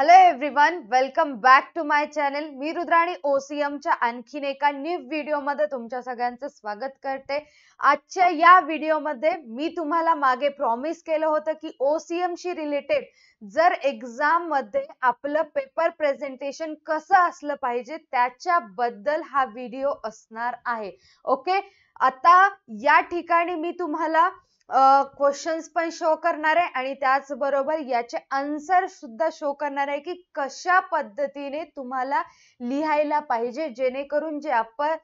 Hello everyone welcome back to my channel मी रुद्राणी ओसीएमच्या आणखीन एका न्यू व्हिडिओमध्ये तुमच्या सगळ्यांचं स्वागत करते आजच्या या व्हिडिओमध्ये मी तुम्हाला मागे प्रॉमिस केलं होतं की ओसीएमशी रिलेटेड जर एक्झाममध्ये आपलं पेपर प्रेझेंटेशन कसं असलं पाहिजे त्याच्याबद्दल हा व्हिडिओ असणार आहे ओके आता या ठिकाणी मी तुम्हाला क्वेश्चन्स पण शो करणार आहे आणि त्याचबरोबर याचे आन्सर सुद्धा शो करणार आहे की कशा पद्धतीने तुम्हाला लिहायला पाहिजे जेणेकरून जे आपण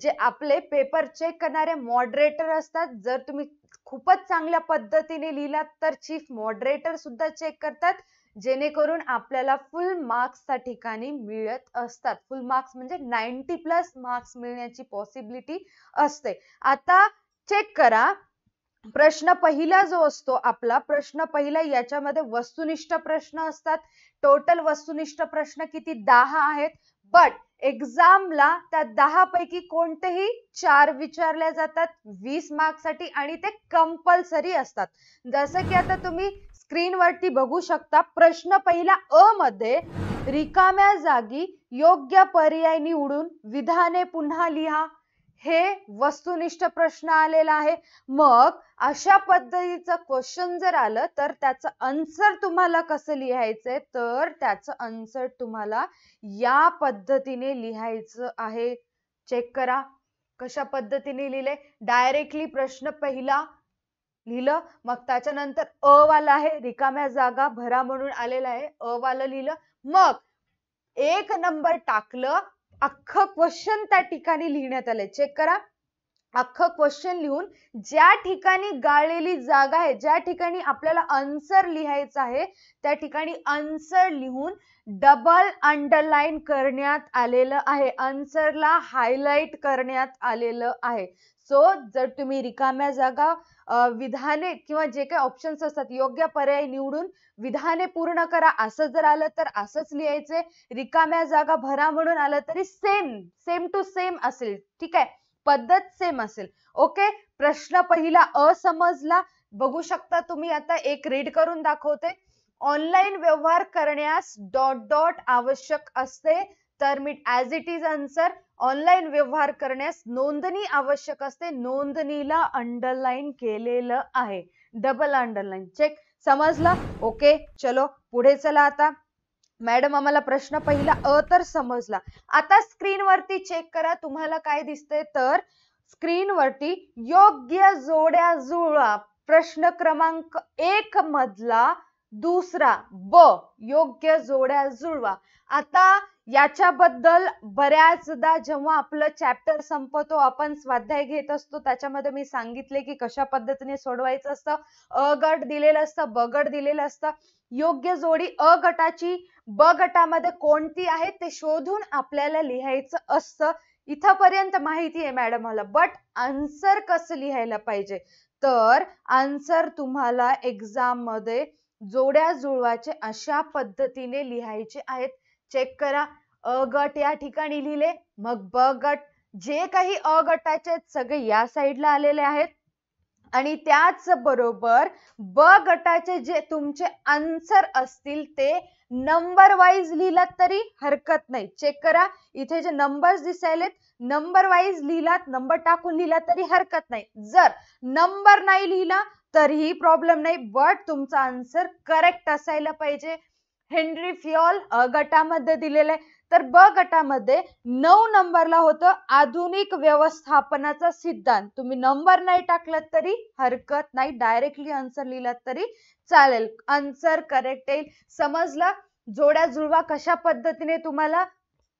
जे आपले पेपर चेक करणारे मॉडरेटर असतात जर तुम्ही खूपच चांगल्या पद्धतीने लिहिलात तर चीफ मॉडरेटर सुद्धा चेक करतात जेणेकरून आपल्याला फुल त्या ठिकाणी मिळत असतात फुल मार्क्स म्हणजे नाईन्टी प्लस मार्क्स मिळण्याची पॉसिबिलिटी असते आता चेक करा प्रश्न पहिला जो असतो आपला प्रश्न पहिला याच्यामध्ये वस्तुनिष्ठ प्रश्न असतात टोटल वस्तुनिष्ठ प्रश्न किती दहा आहेत बट एक्झामला त्या दहा पैकी कोणतेही चार विचारल्या जातात वीस मार्क्ससाठी आणि ते कंपल्सरी असतात जसं की आता तुम्ही स्क्रीनवरती बघू शकता प्रश्न पहिला अ मध्ये रिकाम्या जागी योग्य पर्याय निवडून विधाने पुन्हा लिहा हे वस्तुनिष्ठ प्रश्न आलेला आहे मग अशा पद्धतीचं क्वेश्चन जर आलं तर त्याचं आन्सर तुम्हाला कसं लिहायचंय तर त्याचं आन्सर तुम्हाला या पद्धतीने लिहायचं आहे चेक करा कशा पद्धतीने लिहिले डायरेक्टली प्रश्न पहिला लिहिलं मग त्याच्यानंतर अ वाला आहे रिकाम्या जागा भरा म्हणून आलेला आहे अ वाला लिहिलं मग एक नंबर टाकलं अख्खं क्वेश्चन त्या ठिकाणी लिहिण्यात आलंय चेक करा अख्खं क्वेश्चन लिहून ज्या ठिकाणी गाळलेली जागा आहे ज्या ठिकाणी आपल्याला आन्सर लिहायचं आहे त्या ठिकाणी आन्सर लिहून डबल अंडरलाइन करण्यात आलेलं आहे आन्सरला हायलाइट करण्यात आलेलं आहे सो जर तुम्ही रिकाम्या जागा विधाने किंवा जे काही ऑप्शन्स असतात योग्य पर्याय निवडून विधाने पूर्ण करा असं जर आलं तर असंच लिहायचंय रिकाम्या जागा भरा म्हणून आलं तरी सेम सेम टू सेम असेल ठीक आहे पद्धत सेम असेल ओके प्रश्न पहिला असमजला बघू शकता तुम्ही आता एक रीड करून दाखवते ऑनलाईन व्यवहार करण्यास डॉट डॉट आवश्यक असते तर मी as it is answer online व्यवहार करण्यास नोंदणी आवश्यक असते नोंदणीला अंडरलाईन केलेलं आहे डबल अंडरलाईन चेक समजला ओके चलो पुढे चला आता मॅडम आम्हाला प्रश्न पहिला अ तर समजला आता स्क्रीनवरती चेक करा तुम्हाला काय दिसतंय तर स्क्रीनवरती योग्य जोड्या जुळा प्रश्न क्रमांक एक मधला दुसरा ब योग्य जोड्या जुळवा आता याच्याबद्दल बऱ्याचदा जेव्हा आपलं चॅप्टर संपतो आपण स्वाध्याय घेत असतो त्याच्यामध्ये मी सांगितले की कशा पद्धतीने सोडवायचं असतं अ गट दिलेलं असतं ब गट दिलेलं असतं योग्य जोडी अ गटाची ब गटामध्ये कोणती आहे ते शोधून आपल्याला लिहायचं असतं इथपर्यंत माहिती आहे मॅडम मला बट आन्सर कसं लिहायला पाहिजे तर आन्सर तुम्हाला एक्झाम मध्ये जोड्या जुळवाचे अशा पद्धतीने लिहायचे आहेत चेक करा अ गट या ठिकाणी लिहिले मग ब गट जे काही अ गटाचे सगळे या साईडला आलेले आहेत आणि त्याच बरोबर ब गटाचे जे तुमचे आन्सर असतील ते नंबर वाईज लिहिलात तरी हरकत नाही चेक करा इथे जे नंबर्स दिसायलेत नंबर वाईज लिहिलात नंबर टाकून लिहिला तरी हरकत नाही जर नंबर नाही लिहिला तरीही प्रॉब्लेम नाही बट तुमचा आन्सर करेक्ट असायला पाहिजे हेनरी अ गटामध्ये दिलेलं आहे तर ब गटामध्ये नऊ नंबरला होतं आधुनिक व्यवस्थापनाचा सिद्धांत तुम्ही नंबर नाही टाकलात तरी हरकत नाही डायरेक्टली आन्सर लिहिलात तरी चालेल आन्सर करेक्ट येईल समजला जोड्या जुळवा कशा पद्धतीने तुम्हाला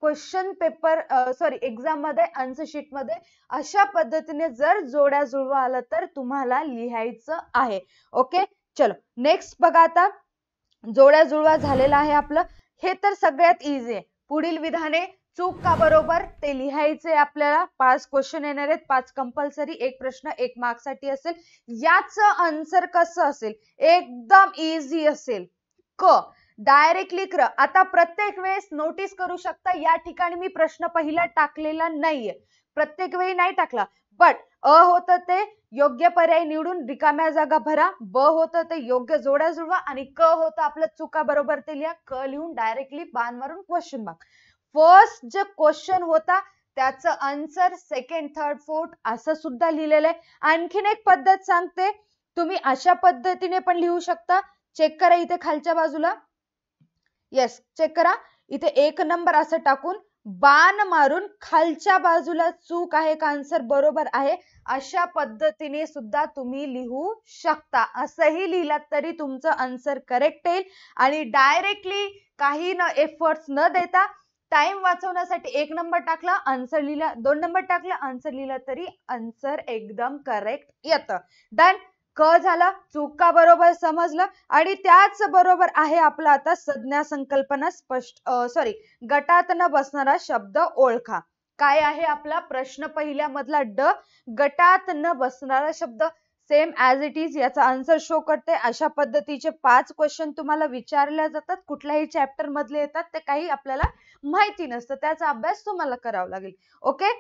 क्वेश्चन पेपर सॉरी एक्झाम मध्ये आन्सर शीट मध्ये अशा पद्धतीने जर जोड्या जुळवा आला तर तुम्हाला लिहायचं आहे ओके चलो नेक्स्ट बघा आता जोड्या जुळवा झालेला आहे आपलं हे तर सगळ्यात इझी आहे पुढील विधाने चूक का बरोबर ते लिहायचे आपल्याला पाच क्वेश्चन येणार आहेत पाच कंपल्सरी एक प्रश्न एक साठी असेल याच आन्सर कसं असेल एकदम इझी असेल क डायरेक्टली क्र आता प्रत्येक वेळेस नोटीस करू शकता या ठिकाणी मी प्रश्न पहिला टाकलेला नाहीये प्रत्येक वेळी नाही टाकला बट अ होतं ते योग्य पर्याय निवडून रिकाम्या जागा भरा ब होतं ते योग्य जोड्या जुळवा आणि क होतं आपलं चुका बरोबर ते लिहा क लिहून डायरेक्टली बाण मारून क्वेश्चन मार्क फर्स्ट जे क्वेश्चन होता त्याचं आन्सर सेकंड थर्ड फोर्थ असं सुद्धा लिहिलेलं आहे आणखीन एक पद्धत सांगते तुम्ही अशा पद्धतीने पण लिहू शकता चेक करा इथे खालच्या बाजूला येस चेक करा इथे एक नंबर असं टाकून बाण मारून खालच्या बाजूला चूक आहे का आन्सर बरोबर आहे अशा पद्धतीने सुद्धा तुम्ही लिहू शकता असंही लिहिलात तरी तुमचं आन्सर करेक्ट येईल आणि डायरेक्टली काही न एफर्ट्स न देता टाइम वाचवण्यासाठी एक नंबर टाकला आन्सर लिहिला दोन नंबर टाकला आन्सर लिहिला तरी आन्सर एकदम करेक्ट येतं डन क झाला चुका बरोबर समजलं आणि त्याच बरोबर आहे आपला आता संज्ञा संकल्पना स्पष्ट सॉरी गटात न बसणारा शब्द ओळखा काय आहे आपला प्रश्न पहिल्यामधला ड गटात न बसणारा शब्द सेम ॲज इट इज याचा आन्सर शो करते अशा पद्धतीचे पाच क्वेश्चन तुम्हाला विचारल्या जातात कुठल्याही चॅप्टर मधले येतात ते काही आपल्याला माहिती नसतं त्याचा अभ्यास तुम्हाला करावा लागेल ओके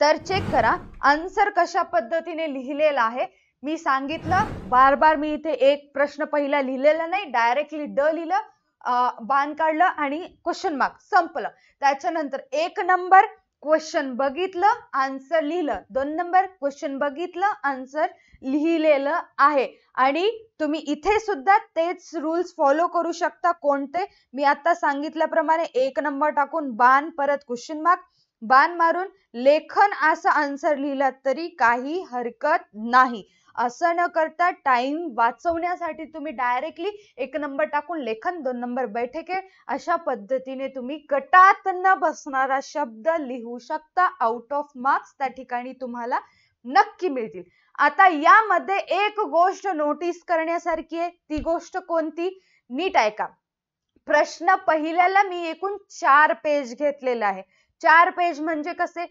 तर चेक करा आन्सर कशा पद्धतीने लिहिलेला आहे मी सांगितलं बार बार मी इथे एक प्रश्न पहिला लिहिलेला नाही डायरेक्टली ड लिहिलं बाण काढलं आणि क्वेश्चन मार्क संपलं त्याच्यानंतर एक नंबर क्वेश्चन बघितलं आन्सर लिहिलं दोन नंबर क्वेश्चन बघितलं आन्सर लिहिलेलं आहे आणि तुम्ही इथे सुद्धा तेच रूल्स फॉलो करू शकता कोणते मी आता सांगितल्याप्रमाणे एक नंबर टाकून बाण परत क्वेश्चन मार्क बाण मारून लेखन असं आन्सर लिहिलं तरी काही हरकत नाही असं न करता टाइम वाचवण्यासाठी तुम्ही डायरेक्टली एक नंबर टाकून लेखन, दोन number बैठके अशा पद्धतीने तुम्ही गटात न बसणारा शब्द लिहू शकता. आउट ऑफ मार्क्स त्या ठिकाणी तुम्हाला नक्की मिळतील. आता यामध्ये एक गोष्ट नोटीस करण्यासारखी आहे. ती गोष्ट कोणती? नीट ऐका. प्रश्न पहिल्याला मी एकूण चार पेज घेतलेला आहे. चार पेज म्हणजे कसे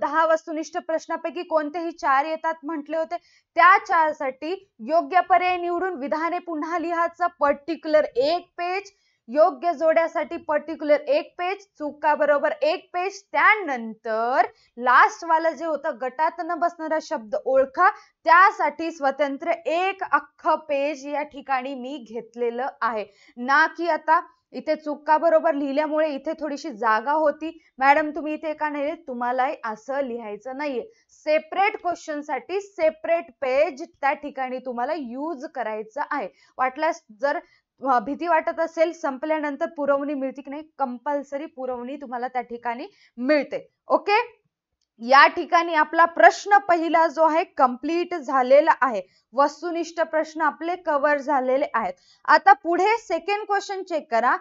दहा वस्तुनिष्ठ प्रश्नापैकी कोणतेही चार येतात म्हटले होते त्या चारसाठी योग्य पर्याय निवडून विधाने पुन्हा लिहायचं पर्टिक्युलर एक पेज योग्य जोड्यासाठी पर्टिक्युलर एक पेज चुका बरोबर एक पेज त्यानंतर लास्ट वाला जे होतं गटात न बसणारा शब्द ओळखा त्यासाठी स्वतंत्र एक अख्ख पेज या ठिकाणी मी घेतलेलं आहे ना की आता इथे चुका बरोबर लिहिल्यामुळे इथे थोडीशी जागा होती मॅडम तुम्ही इथे का नाही तुम्हाला असं लिहायचं नाहीये सेपरेट क्वेश्चन साठी सेपरेट पेज त्या ठिकाणी तुम्हाला यूज करायचं आहे वाटल्यास जर भीती वाटत असेल संपल्यानंतर पुरवणी मिळते की नाही कंपल्सरी पुरवणी तुम्हाला त्या ठिकाणी मिळते ओके या ठिकाणी आपला प्रश्न पहिला जो आहे कम्प्लीट झालेला आहे वस्तुनिष्ठ प्रश्न आपले कव्हर झालेले आहेत आता पुढे सेकंड क्वेश्चन चेक करा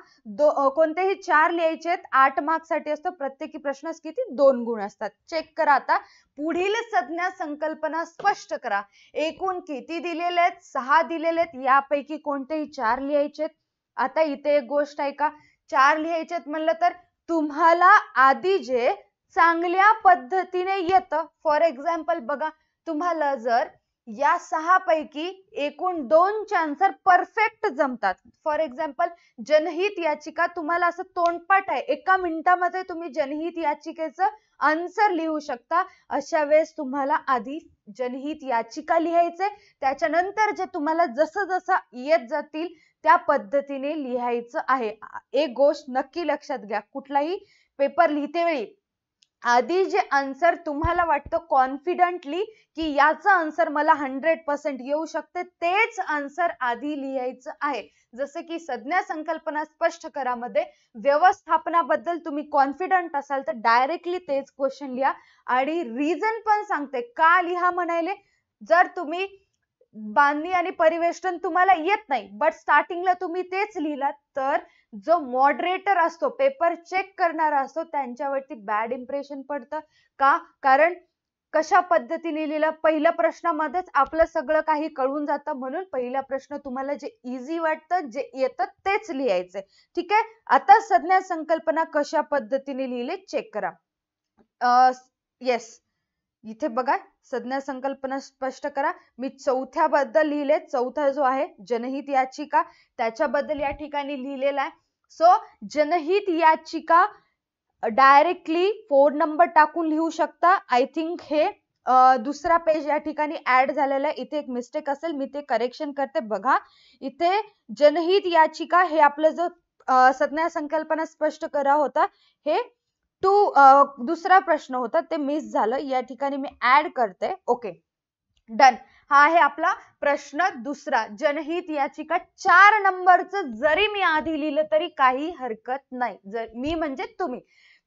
कोणतेही चार लिहायचे आहेत आठ मार्क्ससाठी असतो प्रत्येकी प्रश्न किती दोन गुण असतात चेक करा आता पुढील संज्ञा संकल्पना स्पष्ट करा एकूण किती दिलेले आहेत सहा दिलेले आहेत यापैकी कोणतेही चार लिहायचे आहेत आता इथे एक गोष्ट ऐका चार लिहायचे आहेत म्हणलं तर तुम्हाला आधी जे चांगल्या पद्धतीने येतं फॉर एक्झाम्पल बघा तुम्हाला जर या सहा पैकी एकूण दोन चान्सर परफेक्ट जमतात फॉर एक्झाम्पल जनहित याचिका तुम्हाला असं तोंडपाठ आहे एका मिनिटामध्ये तुम्ही जनहित याचिकेचं आन्सर लिहू शकता अशा वेळेस तुम्हाला आधी जनहित याचिका लिहायचे त्याच्यानंतर जे तुम्हाला जसं जसं येत जातील त्या पद्धतीने लिहायचं आहे एक गोष्ट नक्की लक्षात घ्या कुठलाही पेपर लिहिते वेळी आधी जे आन्सर तुम्हाला वाटतं कॉन्फिडंटली की याचा आन्सर मला हंड्रेड पर्सेंट येऊ शकते तेच आन्सर आधी लिहायचं आहे जसं की संज्ञा संकल्पना स्पष्ट करामध्ये व्यवस्थापनाबद्दल तुम्ही कॉन्फिडंट असाल तर डायरेक्टली तेच क्वेश्चन लिहा आणि रिझन पण सांगते का लिहा म्हणायले जर तुम्ही बांधणी आणि परिवेष्टन तुम्हाला येत नाही बट स्टार्टिंगला तुम्ही तेच लिहिला तर जो मॉडरेटर असतो पेपर चेक करणारा असतो त्यांच्यावरती बॅड इम्प्रेशन पडतं का कारण कशा पद्धतीने लिहिलं पहिल्या प्रश्नामध्येच आपलं सगळं काही कळून जातं म्हणून पहिला प्रश्न तुम्हाला जे इझी वाटतं जे येतं तेच लिहायचंय ठीक आहे आता संज्ञा संकल्पना कशा पद्धतीने लिहिले चेक करा येस इथे बघा संज्ञा संकल्पना स्पष्ट करा मी चौथ्याबद्दल लिहिले चौथा जो आहे जनहित याचिका त्याच्याबद्दल या ठिकाणी लिहिलेला आहे सो जनहित याचिका डायरेक्टली फोन नंबर टाकून लिहू शकता आय थिंक हे दुसरा पेज या ठिकाणी ऍड झालेला आहे इथे एक मिस्टेक असेल मी ते करेक्शन करते बघा इथे जनहित याचिका हे आपलं जो संज्ञा संकल्पना स्पष्ट करा होता हे टू दुसरा प्रश्न होता ते मिस झालं या ठिकाणी मी ऍड करते ओके डन हा आहे आपला प्रश्न दुसरा जनहित याचिका चार नंबरचं जरी मी आधी लिहिलं तरी काही हरकत नाही जर मी म्हणजे तुम्ही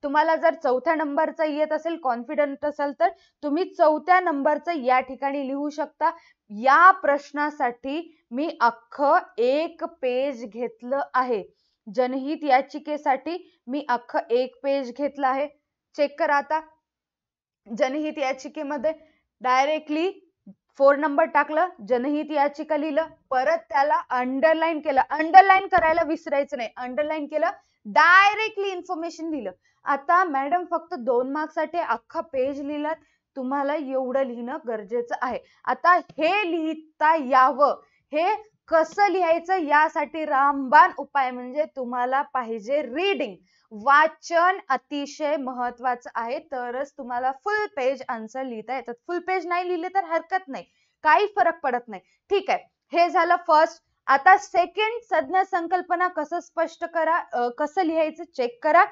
तुम्हाला जर चौथ्या नंबरचा येत असेल कॉन्फिडंट असेल तर तुम्ही चौथ्या नंबरचं या ठिकाणी लिहू शकता या प्रश्नासाठी मी अख्खं एक पेज घेतलं आहे जनहित याचिकेसाठी मी अख्खं एक पेज घेतला आहे चेक करा आता जनहित याचिकेमध्ये डायरेक्टली फोर नंबर टाकलं जनहित याचिका लिहिलं परत त्याला अंडरलाईन केलं अंडरलाईन करायला विसरायचं नाही अंडरलाईन केलं डायरेक्टली इन्फॉर्मेशन लिहिलं आता मॅडम फक्त दोन मार्क्ससाठी अख्खा पेज लिहिलात तुम्हाला एवढं लिहिणं गरजेचं आहे आता हे लिहिता यावं हे कसं लिहायचं यासाठी रामबाण उपाय म्हणजे तुम्हाला पाहिजे रीडिंग वाचन अतिशय महत्वाचं आहे तरच तुम्हाला फुल पेज आन्सर लिहिता येतात फुल पेज नाही लिहिले तर हरकत नाही काही फरक पडत नाही ठीक आहे हे झालं फर्स्ट आता सेकंड संज्ञा संकल्पना कसं स्पष्ट करा कसं लिहायचं चेक करा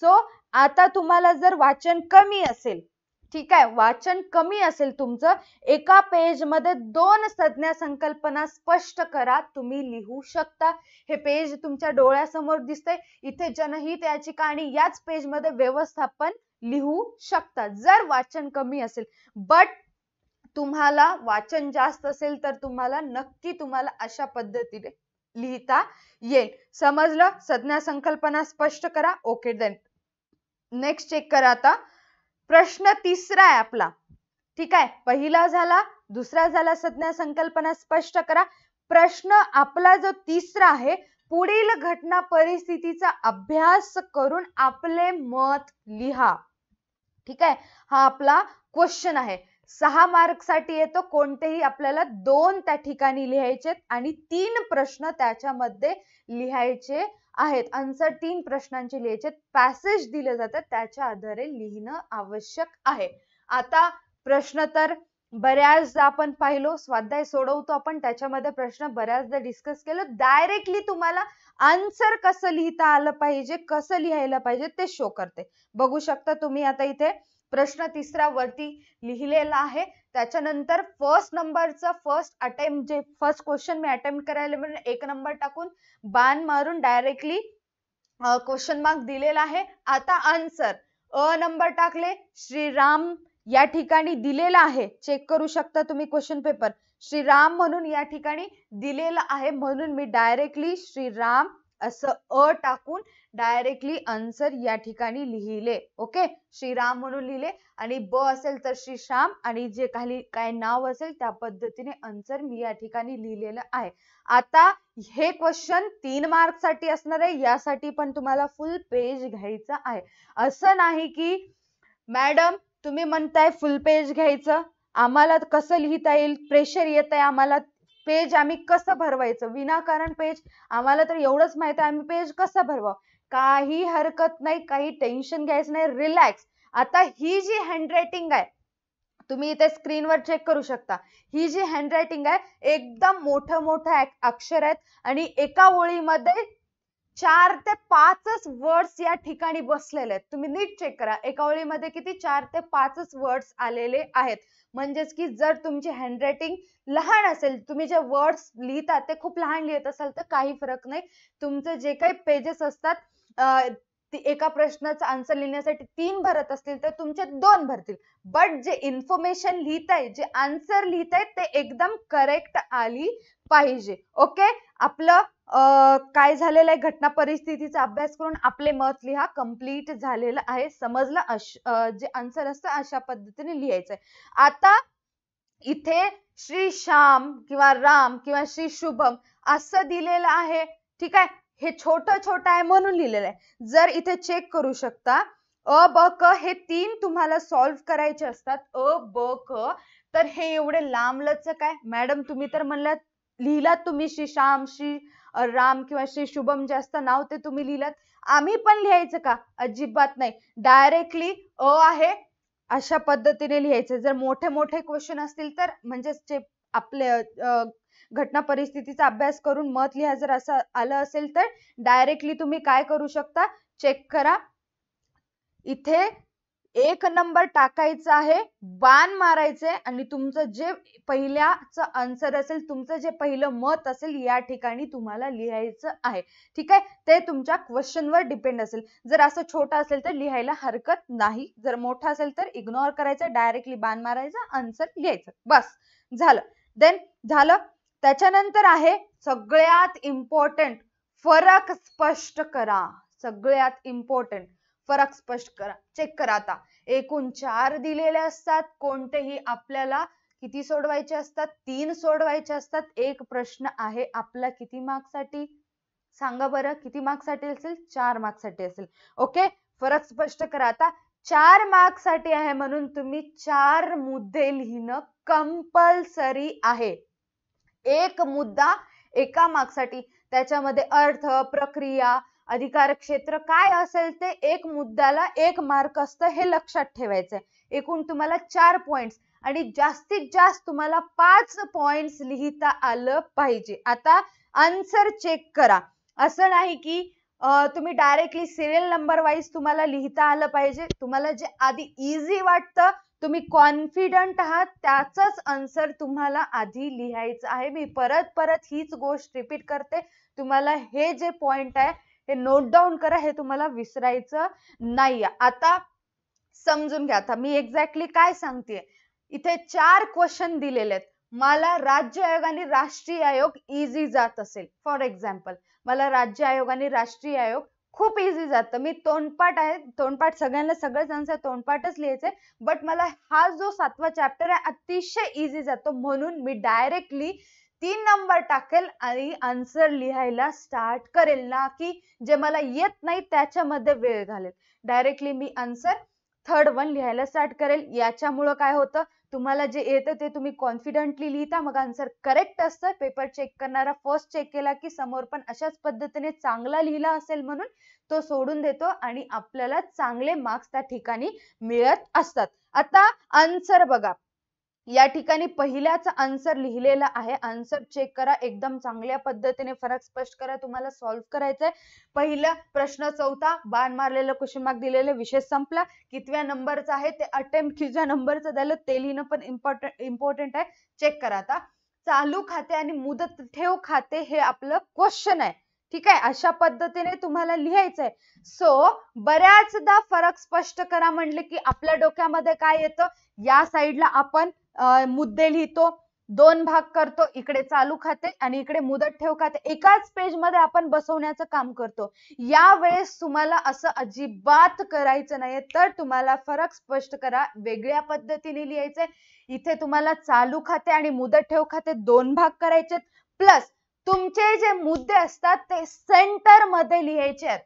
सो आता तुम्हाला जर वाचन कमी असेल ठीक आहे वाचन कमी असेल तुमचं एका पेज मध्ये दोन संज्ञा संकल्पना स्पष्ट करा तुम्ही लिहू शकता हे पेज तुमच्या डोळ्यासमोर दिसतंय इथे जनहित याची काणी याच मध्ये व्यवस्थापन लिहू शकता जर वाचन कमी असेल बट तुम्हाला वाचन जास्त असेल तर तुम्हाला नक्की तुम्हाला अशा पद्धतीने लिहिता येईल समजलं संज्ञा संकल्पना स्पष्ट करा ओके देन नेक्स्ट चेक करा आता प्रश्न तिसरा आहे आपला ठीक आहे पहिला झाला दुसरा झाला संज्ञा संकल्पना स्पष्ट करा प्रश्न आपला जो तिसरा आहे पुढील घटना परिस्थितीचा अभ्यास करून आपले मत लिहा ठीक आहे हा आपला क्वेश्चन आहे सहा मार्कसाठी येतो कोणतेही आपल्याला दोन त्या ठिकाणी लिहायचेत आणि तीन प्रश्न त्याच्यामध्ये लिहायचे आहेत आन्सर तीन प्रश्नांचे लिहायचे पॅसेज दिले जातात त्याच्या आधारे लिहिणं आवश्यक आहे आता प्रश्न तर बऱ्याचदा आपण पाहिलो स्वाध्याय सोडवतो आपण त्याच्यामध्ये प्रश्न बऱ्याचदा डिस्कस केलं डायरेक्टली तुम्हाला आन्सर कसं लिहिता आलं पाहिजे कसं लिहायला पाहिजे ते शो करते बघू शकता तुम्ही आता इथे प्रश्न तिसरा वरती लिहिलेला आहे त्याच्यानंतर फर्स्ट नंबरचा फर्स्ट अटेम्प्ट जे फर्स्ट क्वेश्चन मी अटेम्प्ट करायला म्हणून एक नंबर टाकून बाण मारून डायरेक्टली क्वेश्चन मार्क दिलेला आहे आता आन्सर अ नंबर टाकले श्रीराम या ठिकाणी दिलेला आहे चेक करू शकता तुम्ही क्वेश्चन पेपर श्रीराम म्हणून या ठिकाणी दिलेला आहे म्हणून मी डायरेक्टली श्रीराम असं अ टाकून डायरेक्टली answer या ठिकाणी लिहिले. okay श्रीराम म्हणून लिहिले आणि ब असेल तर श्री श्रीश्याम आणि जे काही काय नाव असेल त्या पद्धतीने आन्सर मी या ठिकाणी लिहिलेलं आहे. आता हे क्वेश्चन तीन मार्क साठी असणार आहे. यासाठी पण तुम्हाला फुल पेज घ्यायचा आहे. असं नाही की मॅडम तुम्ही म्हणताय फुल पेज घ्यायचं आम्हाला कसं लिहिता येईल pressure येतंय आम्हाला पेज आम्ही कसं भरवायचं विनाकारण पेज आम्हाला तर एवढंच माहिती आहे आम्ही पेज कसं भरवा काही हरकत नाही काही टेन्शन घ्यायचं नाही रिलॅक्स आता ही जी हँडरायटिंग आहे तुम्ही इथे स्क्रीनवर चेक करू शकता ही जी हँडरायटिंग आहे एकदम मोठं मोठं अक्षर आहेत आणि एका ओळीमध्ये चार ते पाचच वर्ड्स या ठिकाणी बसलेले आहेत तुम्ही नीट चेक करा एका ओळीमध्ये किती चार ते पाचच वर्ड्स आलेले आहेत म्हणजेच की जर तुमची हँडरायटिंग लहान असेल तुम्ही जे वर्ड्स लिहिता ते खूप लहान लिहित असाल तर काही फरक नाही तुमचं जे काही पेजेस असतात एका प्रश्नाचा आन्सर लिहिण्यासाठी तीन भरत असतील तर तुमचे दोन भरतील बट जे इन्फॉर्मेशन लिहिताय जे आन्सर लिहिताय ते एकदम करेक्ट आली पाहिजे ओके आपलं काय झालेलं आहे घटना परिस्थितीचा अभ्यास करून आपले मत लिहा कंप्लीट झालेलं आहे समजलं जे आन्सर असतं अशा पद्धतीने लिहायचंय आता इथे श्री श्याम किंवा राम किंवा श्री शुभम असं दिलेलं आहे ठीक आहे हे छोट छोट आहे म्हणून लिहिलेलं आहे जर इथे चेक करू शकता अ ब क हे तीन तुम्हाला सॉल्व्ह करायचे असतात अ ब क तर हे एवढे लांबलच काय मॅडम तुम्ही तर म्हणलात लिहिलात तुम्ही श्री श्याम श्री राम किंवा श्री शुभम जास्त नाव ते तुम्ही लिहिलं आम्ही पण लिहायचं का अजिबात नाही डायरेक्टली अ आहे अशा पद्धतीने लिहायचं जर मोठे मोठे क्वेश्चन असतील तर म्हणजेच जे आपले घटना परिस्थितीचा अभ्यास करून मत लिहा जर असं आलं असेल तर डायरेक्टली तुम्ही काय करू शकता चेक करा इथे एक नंबर टाकायचा आहे बाण मारायचे आणि तुमचं जे पहिल्याचं आन्सर असेल तुमचं जे पहिलं मत असेल या ठिकाणी तुम्हाला लिहायचं आहे ठीक आहे ते तुमच्या क्वेश्चनवर डिपेंड असेल जर असं छोटं असेल तर लिहायला हरकत नाही जर मोठं असेल तर इग्नोर करायचं डायरेक्टली बाण मारायचं आन्सर लिहायचं बस झालं देन झालं त्याच्यानंतर आहे सगळ्यात इम्पॉर्टंट फरक स्पष्ट करा सगळ्यात इम्पॉर्टंट फरक स्पष्ट करा चेक करा आता एकूण चार दिलेले असतात कोणतेही आपल्याला किती सोडवायचे असतात तीन सोडवायचे असतात एक प्रश्न आहे आपला किती मार्क साठी सांगा बरं किती मार्क साठी असेल चार मार्क साठी असेल ओके फरक स्पष्ट करा आता चार मार्क साठी आहे म्हणून तुम्ही चार मुद्दे लिहिणं कंपल्सरी आहे एक मुद्दा एका मार्कसाठी त्याच्यामध्ये अर्थ प्रक्रिया अधिकार क्षेत्र काय असेल ते एक मुद्द्याला एक मार्क असतं हे लक्षात ठेवायचंय एकूण तुम्हाला चार पॉइंट्स आणि जास्तीत जास्त तुम्हाला पाच पॉइंट्स लिहिता आलं पाहिजे आता आन्सर चेक करा असं नाही की तुम्ही डायरेक्टली सिरियल नंबर वाईज तुम्हाला लिहिता आलं पाहिजे तुम्हाला जे आधी इझी वाटतं तुम्ही कॉन्फिडंट आहात त्याचाच आन्सर तुम्हाला आधी लिहायचं आहे मी परत परत हीच गोष्ट रिपीट करते तुम्हाला हे जे पॉइंट आहे हे नोट डाऊन करा हे तुम्हाला विसरायचं नाही आता समजून घ्या आता मी एक्झॅक्टली काय सांगते इथे चार क्वेश्चन दिलेले आहेत मला राज्य आयोग आणि राष्ट्रीय आयोग इझी जात असेल फॉर एक्झाम्पल मला राज्य आयोग आणि राष्ट्रीय आयोग खूप इझी जातं मी तोंडपाठ आहे तोंडपाठ सगळ्यांना सगळ्याच जणांचा तोंडपाठच लिहायचंय बट मला हा जो सातवा चॅप्टर आहे अतिशय इझी जातो म्हणून मी डायरेक्टली तीन नंबर टाकेल आणि आन्सर लिहायला स्टार्ट करेल ना की जे मला येत नाही त्याच्यामध्ये वेळ घालेल डायरेक्टली मी आन्सर थर्ड वन लिहायला स्टार्ट करेल याच्यामुळं काय होतं तुम्हाला जे येतं ते तुम्ही कॉन्फिडंटली लिहिता मग आन्सर करेक्ट असतं पेपर चेक करणारा फर्स्ट चेक केला की समोर पण अशाच पद्धतीने चांगला लिहिला असेल म्हणून तो सोडून देतो आणि आपल्याला चांगले मार्क्स त्या ठिकाणी मिळत असतात आता आन्सर बघा या ठिकाणी पहिल्याच आन्सर लिहिलेला आहे आन्सर चेक करा एकदम चांगल्या पद्धतीने फरक स्पष्ट करा तुम्हाला सॉल्व्ह करायचंय पहिला प्रश्न चौथा बाण मारलेला क्वेश्चन मार्क दिलेले विषय संपला कितव्या नंबरचा आहे ते अटेम्प्ट कितव्या नंबरचं दिलं ते लिहिणं पण इम्पॉर्टंट इम्पॉर्टंट आहे चेक करा आता चालू खाते आणि मुदत ठेव खाते हे आपलं क्वेश्चन आहे ठीक आहे अशा पद्धतीने तुम्हाला लिहायचंय सो बऱ्याचदा फरक स्पष्ट करा म्हणले की आपल्या डोक्यामध्ये काय येतं या साईडला आपण मुद्दे लिहितो दोन भाग करतो इकडे चालू खाते आणि इकडे मुदत ठेव खाते एकाच पेज मध्ये आपण बसवण्याचं काम करतो या वेळेस तुम्हाला असं अजिबात करायचं नाहीये तर तुम्हाला फरक स्पष्ट करा वेगळ्या पद्धतीने लिहायचंय इथे तुम्हाला चालू खाते आणि मुदत ठेव खाते दोन भाग करायचे प्लस तुमचे जे मुद्दे असतात ते सेंटर मध्ये लिहायचे आहेत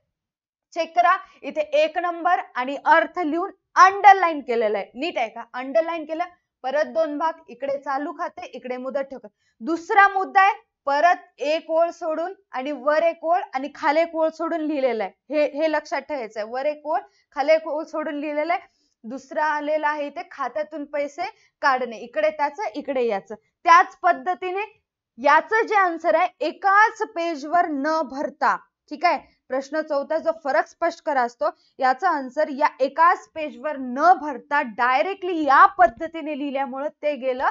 चेक करा इथे एक नंबर आणि अर्थ लिहून अंडरलाईन केलेलं आहे नीट आहे का अंडरलाईन केलं परत दोन भाग इकडे चालू खाते इकडे मुदत ठेव दुसरा मुद्दा आहे परत एक ओळ सोडून आणि वर एक ओळ आणि खाली एक ओळ सोडून लिहिलेलं आहे हे हे लक्षात ठेवायचं आहे वर एक ओळ खाली एक ओळ सोडून लिहिलेलं आहे दुसरा आलेला आहे इथे खात्यातून पैसे काढणे इकडे त्याचं इकडे याचं त्याच पद्धतीने याच जे आन्सर आहे एकाच पेजवर न भरता ठीक आहे प्रश्न चौथा जो फरक स्पष्ट करा असतो याचा आन्सर या एकाच पेजवर न भरता डायरेक्टली या पद्धतीने लिहिल्यामुळं ते गेलं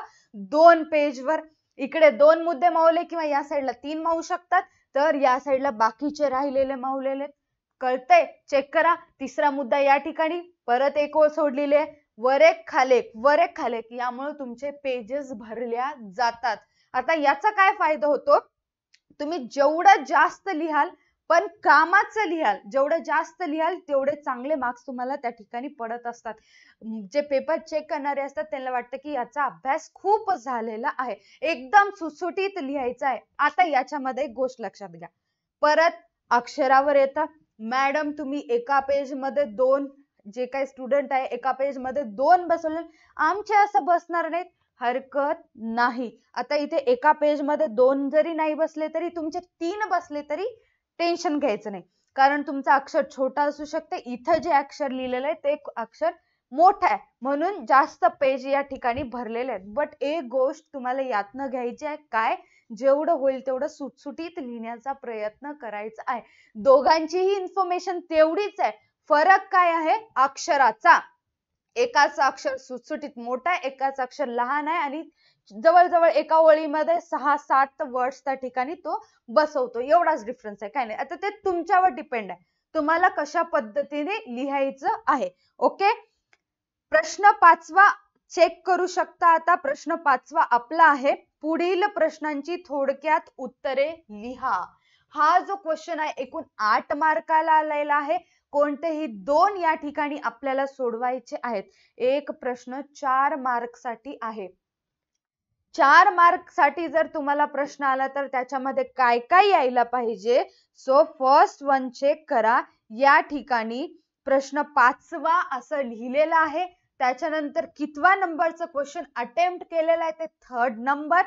दोन पेजवर इकडे दोन मुद्दे मावले किंवा या साईडला तीन मावू शकतात तर या साईडला बाकीचे राहिलेले मावलेले कळतंय चेक करा तिसरा मुद्दा या ठिकाणी परत एक ओळ सोडलेले वरेक खालेक वरेक खालेक यामुळे तुमचे पेजेस भरल्या जातात आता याचा काय फायदा होतो तुम्ही जेवढा जास्त लिहाल पण कामाचं लिहाल जेवढं जास्त लिहाल तेवढे चांगले मार्क्स तुम्हाला त्या ठिकाणी पडत असतात. जे पेपर चेक करणारे असतात त्यांना वाटतं की याचा अभ्यास खूप झालेला आहे. एकदम सुसुटीत लिहायचा आहे. आता याच्यामध्ये एक गोष्ट लक्षात घ्या. परत अक्षरावर येतं मॅडम तुम्ही एका page मध्ये दोन जे काही स्टुडंट आहे एका page मध्ये दोन बसवले आमचे असं बसणार नाहीत. हरकत नाही. आता इथे एका page मध्ये दोन जरी नाही बसले तरी तुमचे तीन बसले तरी टेन्शन घ्यायचं नाही कारण तुमचा अक्षर छोटा असू शकते इथं जे अक्षर लिहिलेलं आहे ते अक्षर मोठं आहे म्हणून जास्त पेज या ठिकाणी भरलेले आहेत बट एक गोष्ट तुम्हाला यातनं घ्यायची आहे काय जेवढं होईल तेवढं सुटसुटीत लिहिण्याचा प्रयत्न करायचा आहे दोघांचीही इन्फॉर्मेशन तेवढीच आहे फरक काय आहे अक्षराचा एकाच अक्षर सुटसुटीत मोठा आहे एकाच अक्षर लहान आहे आणि जवळजवळ एका ओळीमध्ये सहा सात वर्ड्स त्या ठिकाणी तो बसवतो एवढाच डिफरन्स आहे काय नाही आता ते तुमच्यावर डिपेंड आहे तुम्हाला कशा पद्धतीने लिहायचं आहे ओके प्रश्न पाचवा चेक करू शकता आता प्रश्न पाचवा आपला आहे पुढील प्रश्नांची थोडक्यात उत्तरे लिहा हा जो क्वेश्चन आहे एकूण आठ मार्काला आलेला आहे कोणतेही दोन या ठिकाणी आपल्याला सोडवायचे आहेत एक प्रश्न चार मार्कसाठी आहे चार साठी जर तुम्हाला प्रश्न आला तर त्याच्यामध्ये काय काय यायला पाहिजे सो फर्स्ट वन चेक करा या ठिकाणी प्रश्न पाचवा असं लिहिलेलं आहे त्याच्यानंतर कितवा नंबरचं क्वेश्चन अटेम्प्ट केलेलं आहे ते थर्ड नंबर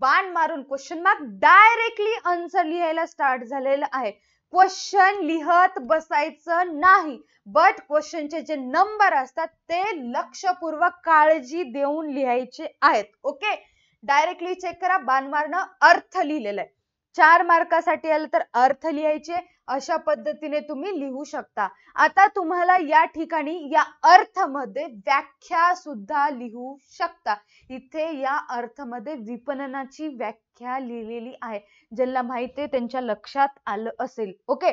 बाण मारून क्वेश्चन मार्क डायरेक्टली आन्सर लिहायला स्टार्ट झालेलं आहे क्वेश्चन लिहत बसायचं नाही बट क्वेश्चनचे जे नंबर असतात ते लक्षपूर्वक काळजी देऊन लिहायचे आहेत ओके डायरेक्टली चेक करा बाणमारनं अर्थ लिहिलेलं आहे चार मार्कासाठी आलं तर अर्थ लिहायचे अशा पद्धतीने तुम्ही लिहू शकता आता तुम्हाला या ठिकाणी या अर्थमध्ये व्याख्या सुद्धा लिहू शकता इथे या अर्थमध्ये विपणनाची व्याख्या लिहिलेली आहे ज्यांना माहिती आहे त्यांच्या लक्षात आलं असेल ओके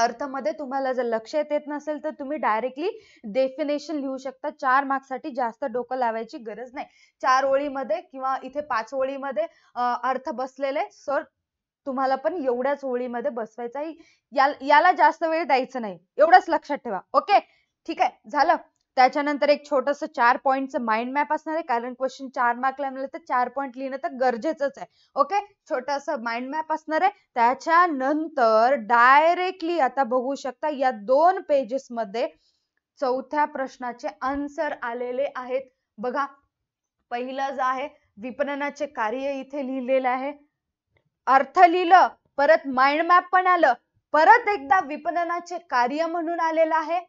अर्थामध्ये तुम्हाला जर लक्ष येत नसेल तर तुम्ही डायरेक्टली डेफिनेशन लिहू शकता चार मार्क्ससाठी जास्त डोकं लावायची गरज नाही चार ओळीमध्ये किंवा इथे पाच ओळीमध्ये अर्थ बसलेले सर तुम्हाला पण एवढ्याच ओळीमध्ये बसवायचा याला जास्त वेळ द्यायचा नाही एवढंच लक्षात ठेवा ओके ठीक आहे झालं त्याच्यानंतर एक छोटस चार पॉईंटचं माइंड मॅप असणार आहे कारण क्वेश्चन चार मार्कला मिळेल तर चार पॉईंट लिहिणं तर गरजेचंच आहे ओके छोटस माइंड मॅप असणार आहे त्याच्यानंतर डायरेक्टली आता बघू शकता या दोन पेजेस मध्ये चौथ्या प्रश्नाचे आन्सर आलेले आहेत बघा पहिलं जे आहे विपणनाचे कार्य इथे लिहिलेलं आहे अर्थ लिहिलं परत माइंड मॅप पण आलं परत एकदा विपणनाचे कार्य म्हणून आलेलं आहे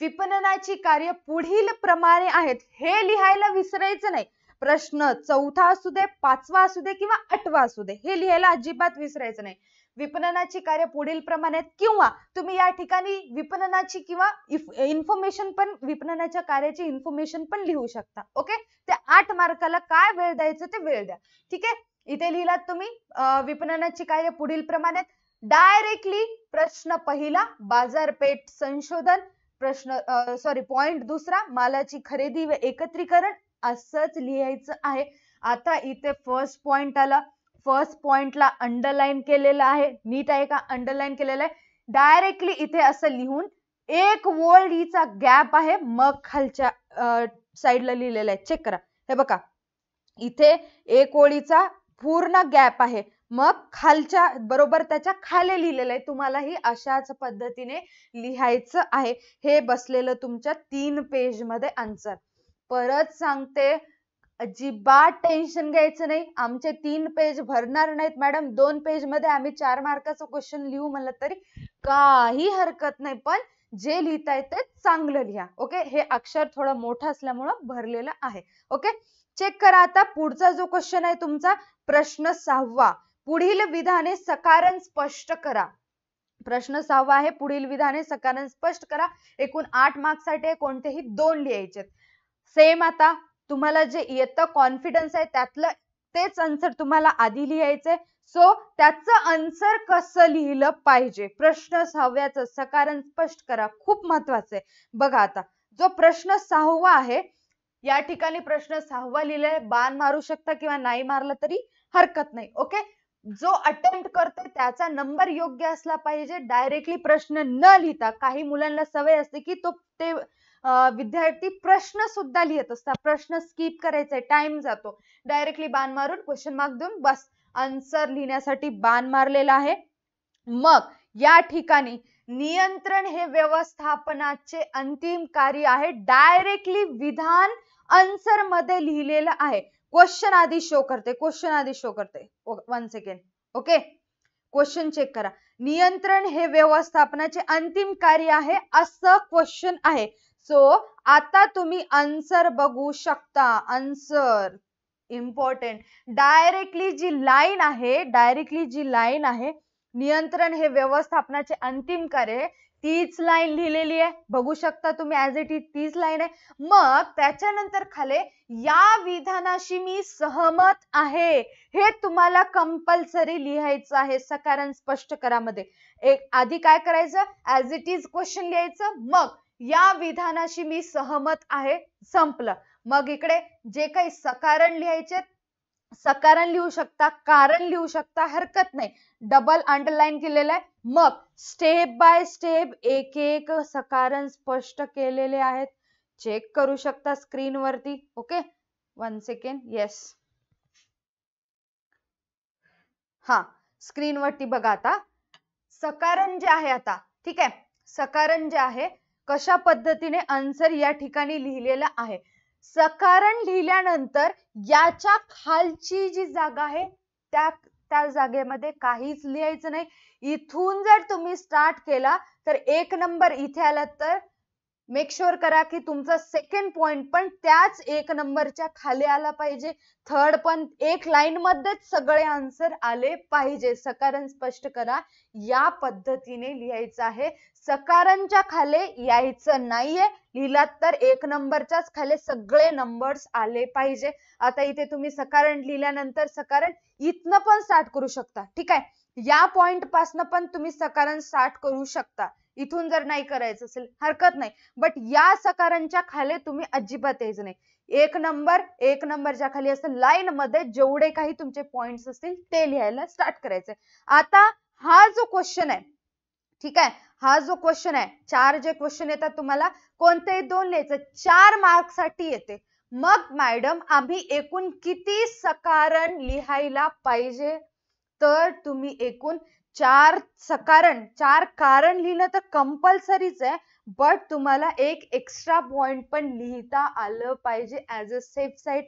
विपणनाची कार्य पुढील प्रमाणे आहेत हे लिहायला विसरायचं नाही प्रश्न चौथा असू दे पाचवा असू दे किंवा आठवा असू दे हे लिहायला अजिबात विसरायचं नाही विपणनाची कार्य पुढील प्रमाणे किंवा तुम्ही या ठिकाणी विपणनाची किंवा इन्फॉर्मेशन पण विपणनाच्या कार्याची इन्फॉर्मेशन पण लिहू शकता ओके ते आठ मार्काला काय वेळ द्यायचं ते वेळ द्या ठीक आहे इथे लिहिलात तुम्ही विपणनाची कार्य पुढील प्रमाणे डायरेक्टली प्रश्न पहिला बाजारपेठ संशोधन प्रश्न सॉरी पॉइंट दुसरा मालाची खरेदी व एकत्रीकरण असंच लिहायचं आहे आता इथे फर्स्ट पॉइंट आला फर्स्ट पॉइंटला अंडरलाईन केलेला आहे नीट आहे का अंडरलाईन केलेला आहे डायरेक्टली इथे असं लिहून एक ओळीचा गॅप आहे मग खालच्या साईडला लिहिलेला आहे चेक करा हे बघा इथे एक ओळीचा पूर्ण गॅप आहे मग खालच्या बरोबर त्याच्या खाली लिहिलेलं आहे तुम्हालाही अशाच पद्धतीने लिहायचं आहे हे बसलेलं तुमच्या तीन पेज मध्ये आन्सर परत सांगते अजिबात टेन्शन घ्यायचं नाही आमचे तीन पेज भरणार नाहीत मॅडम दोन पेज मध्ये आम्ही चार मार्काचं क्वेश्चन लिहू म्हणलं तरी काही हरकत नाही पण जे लिहिताय ते चांगलं लिहा ओके हे अक्षर थोडं मोठं असल्यामुळं भरलेलं आहे ओके चेक करा आता पुढचा जो क्वेश्चन आहे तुमचा प्रश्न सहावा पुढील विधाने सकारण स्पष्ट करा प्रश्न सहावा आहे पुढील विधाने सकारण स्पष्ट करा एकूण आठ मार्क्स साठी कोणतेही दोन लिहायचे सेम आता तुम्हाला जे इयत्ता कॉन्फिडन्स आहे त्यातलं तेच आन्सर तुम्हाला आधी लिहायचंय सो त्याचं आन्सर कसं लिहिलं पाहिजे प्रश्न सहाव्याचं सकारण स्पष्ट करा खूप महत्वाचं आहे बघा आता जो प्रश्न सहावा आहे या ठिकाणी प्रश्न सहावा लिहिलाय बाण मारू शकता किंवा नाही मारलं तरी हरकत नाही ओके जो अटेम्प्ट करतोय त्याचा नंबर योग्य असला पाहिजे डायरेक्टली प्रश्न न लिहिता काही मुलांना सवय असते की तो ते विद्यार्थी प्रश्न सुद्धा लिहित असतात प्रश्न स्किप करायचा टाइम जातो डायरेक्टली बाण मारून क्वेश्चन मार्क देऊन बस आन्सर लिहिण्यासाठी बाण मारलेला आहे मग या ठिकाणी नियंत्रण हे व्यवस्थापनाचे अंतिम कार्य आहे डायरेक्टली विधान आन्सर मध्ये लिहिलेलं आहे क्वेश्चन आधी शो करते क्वेश्चन आधी शो करते one second okay question check करा नियंत्रण हे व्यवस्थापनाचे अंतिम कार्य आहे असं क्वेश्चन आहे सो आता तुम्ही आन्सर बघू शकता आन्सर इम्पॉर्टंट डायरेक्टली जी लाईन आहे डायरेक्टली जी लाईन आहे नियंत्रण हे व्यवस्थापनाचे अंतिम कार्य तीच लाईन लिहिलेली आहे बघू शकता तुम्ही ऍज इट इज तीच लाईन आहे मग त्याच्यानंतर खाले या विधानाशी मी सहमत आहे हे तुम्हाला कंपल्सरी लिहायचं आहे सकारण स्पष्ट करामध्ये एक आधी काय करायचं ऍज इट इज क्वेश्चन लिहायचं मग या विधानाशी मी सहमत आहे संपलं मग इकडे जे काही सकारण लिहायचे सकारण लिहू शकता कारण लिहू शकता हरकत नाही डबल अंडरलाईन केलेलं आहे मग स्टेप बाय स्टेप एक एक सकारण स्पष्ट केलेले आहेत चेक करू शकता स्क्रीनवरती ओके वन सेकेंड येस हा स्क्रीनवरती बघा आता सकारण जे आहे आता ठीक आहे सकारण जे आहे कशा पद्धतीने आन्सर या ठिकाणी लिहिलेला आहे सकारण लिहिल्यानंतर याच्या खालची जी जागा आहे त्या त्या जागेमध्ये काहीच लिहायचं नाही इथून जर तुम्ही स्टार्ट केला तर एक नंबर इथे आला तर मेक शुअर sure करा की तुमचा सेकंड पॉइंट पण त्याच एक नंबरच्या खाली आला पाहिजे थर्ड पण एक लाईन मध्येच सगळे आन्सर आले पाहिजे सकारण स्पष्ट करा या पद्धतीने लिहायचं आहे सकारणच्या खाली यायचं नाहीये लिहिलात तर एक नंबरच्याच खाली सगळे नंबर्स आले पाहिजे आता इथे तुम्ही सकारण लिहिल्यानंतर सकारण इथनं पण स्टार्ट करू शकता ठीक आहे या पॉइंट पासन पण तुम्ही सकारण स्टार्ट करू शकता इथून जर नाही करायचं असेल हरकत नाही बट या सकारांच्या खाली तुम्ही अजिबात यायचं नाही एक नंबर एक नंबरच्या खाली असं लाईन मध्ये जेवढे काही तुमचे पॉइंट्स असतील ते लिहायला स्टार्ट करायचे आता हा जो क्वेश्चन आहे ठीक आहे हा जो क्वेश्चन आहे चार जे क्वेश्चन येतात तुम्हाला कोणतेही दोन लिहायचं चार साठी येते मग मॅडम आम्ही एकूण किती सकारण लिहायला पाहिजे तर तुम्ही एकूण चार सकारण चार कारण लिहिलं तर कंपल्सरीच आहे बट तुम्हाला एक एक्स्ट्रा पॉइंट पण लिहिता आलं पाहिजे ऍज अ सेफ साईड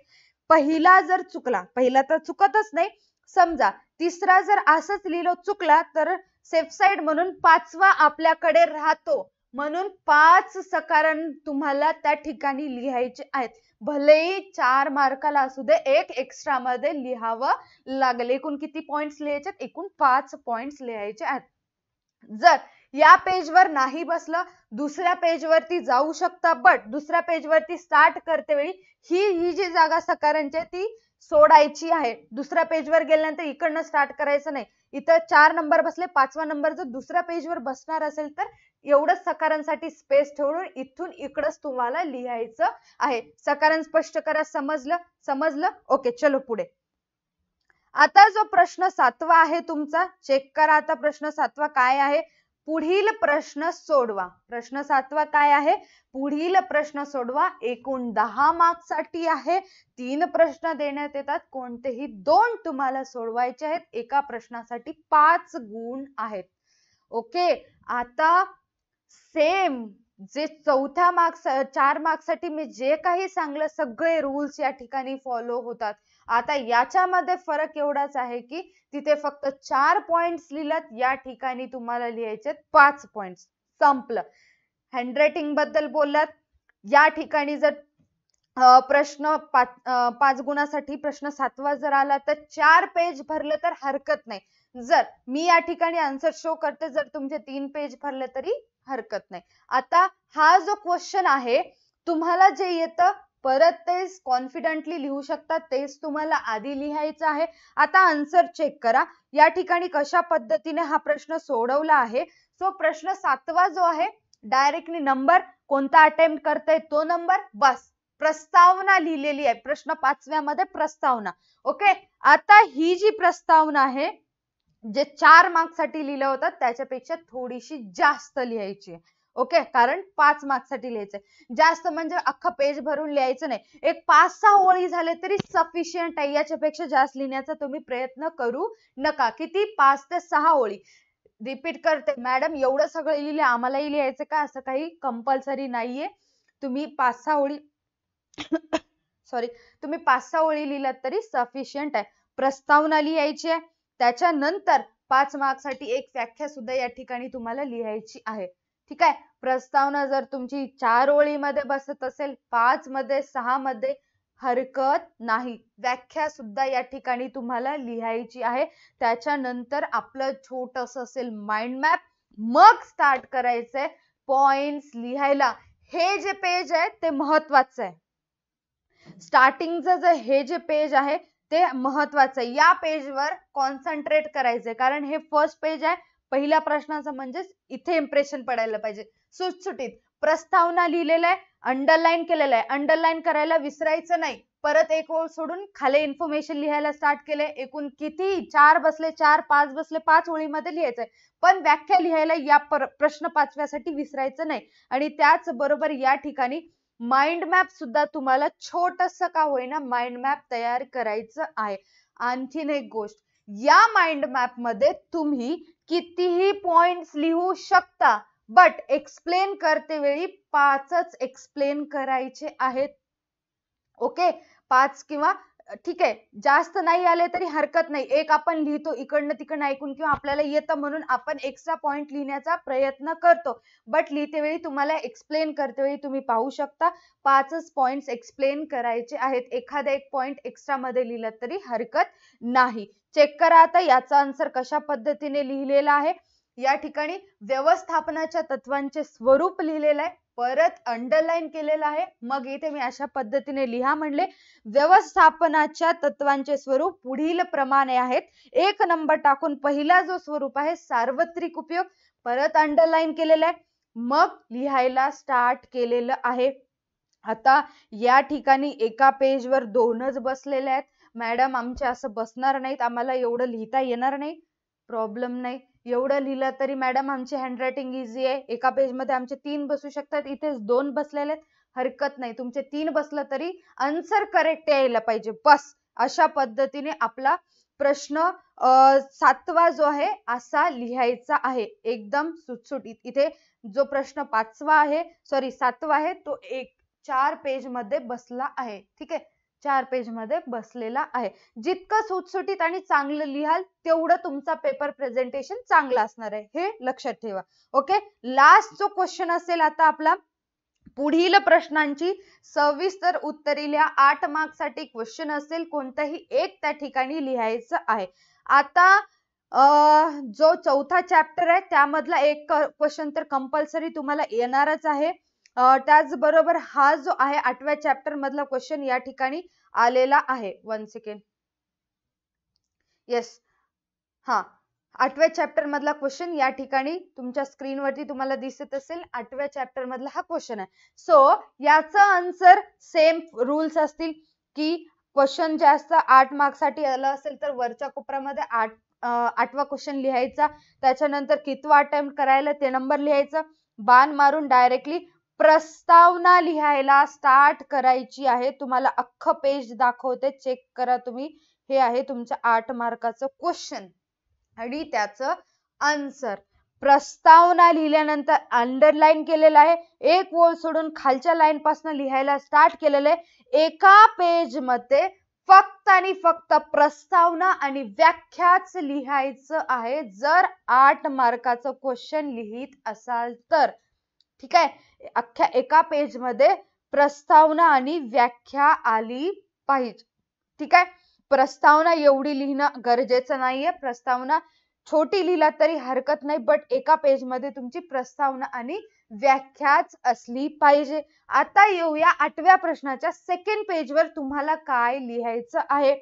पहिला जर चुकला पहिला तर चुकतच नाही समजा तिसरा जर असंच लिहिलं चुकला तर सेफ साईड म्हणून पाचवा आपल्याकडे राहतो म्हणून पाच सकारण तुम्हाला त्या ठिकाणी लिहायचे आहेत भलेही चार मार्काला असू दे एक एक्स्ट्रा मध्ये लिहावं लागेल एकूण किती पॉइंट्स लिहायचे एकूण पाच पॉइंट्स लिहायचे आहेत जर या पेजवर नाही बसलं दुसऱ्या पेजवरती जाऊ शकता बट दुसऱ्या पेजवरती स्टार्ट करते वेळी ही ही जी जागा सकारांची ती सोडायची आहे दुसऱ्या पेजवर गेल्यानंतर इकडनं स्टार्ट करायचं नाही इथं चार नंबर बसले पाचवा नंबर जर दुसऱ्या पेजवर बसणार असेल तर एवढंच सकारांसाठी स्पेस ठेवून इथून इकडंच तुम्हाला लिहायचं आहे सकारण स्पष्ट करा समजलं समजलं ओके चलो पुढे आता जो प्रश्न सातवा आहे तुमचा चेक करा आता प्रश्न सातवा काय आहे पुढील प्रश्न सोडवा प्रश्न सातवा काय आहे पुढील प्रश्न सोडवा एकूण दहा साठी आहे तीन प्रश्न देण्यात येतात कोणतेही दोन तुम्हाला सोडवायचे आहेत एका प्रश्नासाठी पाच गुण आहेत ओके आता सेम जे चौथ्या मार्क्स चार मार्क्ससाठी मी जे काही सांगलं सगळे रूल्स या ठिकाणी फॉलो होतात आता याच्यामध्ये फरक एवढाच आहे की तिथे फक्त चार पॉइंट्स लिहिलात या ठिकाणी तुम्हाला लिहायचे पाच पॉइंट्स संपलं हँडरायटिंग बद्दल बोललात या ठिकाणी जर प्रश्न पाच पाच गुणासाठी प्रश्न सातवा जर आला तर चार पेज भरलं तर हरकत नाही जर मी या ठिकाणी आन्सर शो करते जर तुमचे तीन पेज भरले तरी हरकत नाही आता हा जो क्वेश्चन आहे तुम्हाला जे येतं परत तेच कॉन्फिडंटली लिहू शकता तेच तुम्हाला आधी लिहायचं आहे आता आन्सर चेक करा या ठिकाणी कशा पद्धतीने हा प्रश्न सोडवला आहे सो प्रश्न सातवा जो आहे डायरेक्टली नंबर कोणता अटेम्प्ट करताय तो नंबर बस प्रस्तावना लिहिलेली आहे प्रश्न पाचव्यामध्ये प्रस्तावना ओके आता ही जी प्रस्तावना आहे जे चार मार्क्ससाठी लिहिलं होतं त्याच्यापेक्षा थोडीशी जास्त लिहायची ओके कारण पाच मार्क्ससाठी लिहायचंय जास्त म्हणजे अख्खा पेज भरून लिहायचं नाही एक पाच सहा ओळी झाले तरी सफिशियंट आहे याच्यापेक्षा जास्त लिहिण्याचा तुम्ही प्रयत्न करू नका किती पाच ते सहा ओळी रिपीट करते मॅडम एवढं सगळं लिहिलं आम्हालाही लिहायचं का असं काही कंपल्सरी नाहीये तुम्ही पाच सहा ओळी सॉरी तुम्ही पाच सहा ओळी लिहिलात तरी सफिशियंट आहे प्रस्तावना लिहायची आहे त्याच्यानंतर पाच मार्कसाठी एक व्याख्या सुद्धा या ठिकाणी तुम्हाला लिहायची आहे ठीक आहे प्रस्तावना जर तुमची चार ओळीमध्ये बसत असेल पाच मध्ये सहा मध्ये हरकत नाही व्याख्या सुद्धा या ठिकाणी तुम्हाला लिहायची आहे त्याच्यानंतर आपलं छोटस असेल माइंड मॅप मग स्टार्ट करायचंय पॉइंट्स लिहायला हे जे पेज आहे ते महत्वाचं आहे स्टार्टिंगचं जे हे जे पेज आहे ते महत्वाचं आहे या पेजवर कॉन्सन्ट्रेट करायचंय कारण हे फर्स्ट पेज आहे पहिल्या प्रश्नाचं म्हणजे इथे इम्प्रेशन पडायला पाहिजे सुटसुटीत प्रस्तावना लिहिलेला आहे अंडरलाईन केलेला आहे अंडरलाईन करायला विसरायचं नाही परत एक ओळ सोडून खाली इन्फॉर्मेशन लिहायला स्टार्ट केलंय एकूण किती चार बसले चार पाच बसले पाच ओळीमध्ये लिहायचंय पण व्याख्या लिहायला या प्रश्न पाचव्यासाठी विसरायचं नाही आणि त्याचबरोबर या ठिकाणी माइंड मॅप सुद्धा तुम्हाला छोटस का होईना माइंड मॅप तयार करायचं आहे आणखीन एक गोष्ट या माइंड मॅप मध्ये तुम्ही कितीही पॉइंट्स लिहू शकता बट एक्सप्लेन करते वेळी पाचच एक्सप्लेन करायचे आहेत ओके पाच किंवा ठीक आहे जास्त नाही आले तरी हरकत नाही एक आपण लिहितो इकडनं तिकडनं ऐकून किंवा आपल्याला येतं म्हणून आपण एक्स्ट्रा पॉईंट लिहिण्याचा प्रयत्न करतो बट लिहिते वेळी तुम्हाला एक्सप्लेन करते वेळी तुम्ही पाहू शकता पाचच पॉईंट्स एक्सप्लेन करायचे आहेत एखादा एक पॉईंट एक्स्ट्रा मध्ये लिहिला तरी हरकत नाही चेक करा आता याचा आन्सर कशा पद्धतीने लिहिलेला आहे या ठिकाणी व्यवस्थापनाच्या तत्वांचे स्वरूप लिहिलेलं आहे परत अंडरलाईन केलेलं आहे मग इथे मी अशा पद्धतीने लिहा म्हणले व्यवस्थापनाच्या तत्वांचे स्वरूप पुढील प्रमाणे आहेत एक नंबर टाकून पहिला जो स्वरूप आहे सार्वत्रिक उपयोग परत अंडरलाईन केलेला आहे मग लिहायला स्टार्ट केलेलं आहे आता या ठिकाणी एका पेजवर दोनच बसलेले आहेत मॅडम आमचे असं बसणार नाहीत आम्हाला एवढं लिहिता येणार नाही प्रॉब्लेम नाही एवढं लिहिलं तरी मॅडम आमची हँडरायटिंग इझी आहे एका पेजमध्ये आमचे तीन बसू शकतात इथेच दोन बसलेले आहेत हरकत नाही तुमचे तीन बसलं तरी आन्सर करेक्ट यायला पाहिजे बस अशा पद्धतीने आपला प्रश्न सातवा जो आहे असा लिहायचा आहे एकदम सुटसुटीत इथे जो प्रश्न पाचवा आहे सॉरी सातवा आहे तो एक चार पेज मध्ये बसला आहे ठीक आहे चार पेज मध्ये बसलेला आहे जितकं सुटसुटीत आणि चांगलं लिहाल तेवढं तुमचा पेपर प्रेझेंटेशन चांगला असणार आहे हे लक्षात ठेवा ओके लास्ट जो क्वेश्चन असेल आता आपला पुढील प्रश्नांची सविस्तर उत्तरी लिहा आठ मार्क साठी क्वेश्चन असेल कोणतंही एक त्या ठिकाणी लिहायचं आहे आता जो चौथा चॅप्टर आहे त्यामधला एक क्वेश्चन तर कंपल्सरी तुम्हाला येणारच आहे त्याचबरोबर हा जो आहे आठव्या चॅप्टर मधला क्वेश्चन या ठिकाणी आलेला आहे वन सेकेंड येस हा आठव्या चॅप्टर मधला क्वेश्चन या ठिकाणी तुमच्या स्क्रीनवरती तुम्हाला दिसत असेल आठव्या चॅप्टर मधला हा क्वेश्चन आहे सो याचा आन्सर सेम रूल्स असतील की क्वेश्चन जास्त आठ आठ साठी आलं असेल तर वरच्या कोपऱ्यामध्ये आठ आठवा क्वेश्चन लिहायचा त्याच्यानंतर कितवा अटेम्प्ट करायला ते नंबर लिहायचा बाण मारून डायरेक्टली प्रस्तावना लिहायला स्टार्ट करायची आहे तुम्हाला अख्ख पेज दाखवते चेक करा तुम्ही हे आहे तुमच्या आठ मार्काचं क्वेश्चन आणि त्याच आन्सर प्रस्तावना लिहिल्यानंतर अंडरलाईन केलेलं आहे एक ओळ सोडून खालच्या लाईन पासून लिहायला स्टार्ट केलेलं आहे एका पेज मध्ये फक्त आणि फक्त प्रस्तावना आणि व्याख्याच लिहायचं आहे जर आठ मार्काचं क्वेश्चन लिहित असाल तर ठीक आहे अख्ख्या एका पेज मध्ये प्रस्तावना आणि व्याख्या आली पाहिजे ठीक आहे प्रस्तावना एवढी लिहिणं गरजेचं नाहीये प्रस्तावना छोटी लिहिला तरी हरकत नाही बट एका पेज मध्ये तुमची प्रस्तावना आणि व्याख्याच असली पाहिजे आता येऊया आठव्या प्रश्नाच्या सेकंड पेजवर तुम्हाला काय लिहायचं आहे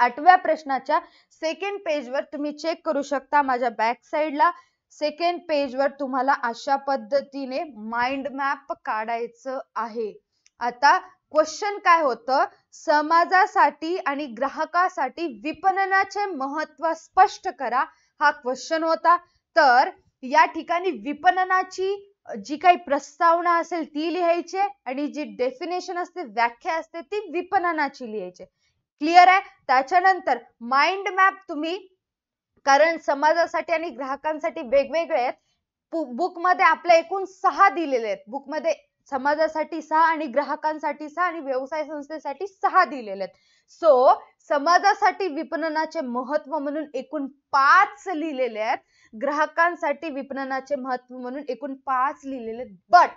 आठव्या प्रश्नाच्या सेकंड पेजवर तुम्ही चेक करू शकता माझ्या बॅक साईडला सेकंड पेज वर तुम्हाला अशा पद्धतीने माइंड मॅप काढायचं आहे. आता क्वेश्चन काय होतं? समाजासाठी आणि ग्राहकासाठी विपणनाचे महत्व स्पष्ट करा हा क्वेश्चन होता. तर या ठिकाणी विपणनाची जी काही प्रस्तावना असेल ती लिहायची आणि जी डेफिनेशन असते, व्याख्या असते ती विपणनाची लिहायची क्लिअर आहे? त्याच्यानंतर माइंड मॅप तुम्ही कारण समाजासाठी आणि ग्राहकांसाठी वेगवेगळे आहेत बुकमध्ये आपल्या एकूण सहा दिलेले आहेत बुकमध्ये समाजासाठी सहा आणि ग्राहकांसाठी सहा आणि व्यवसाय संस्थेसाठी सहा दिलेले आहेत सो समाजासाठी विपणनाचे महत्व म्हणून एकूण पाच लिहिलेले आहेत ग्राहकांसाठी विपणनाचे महत्व म्हणून एकूण पाच लिहिलेले आहेत बट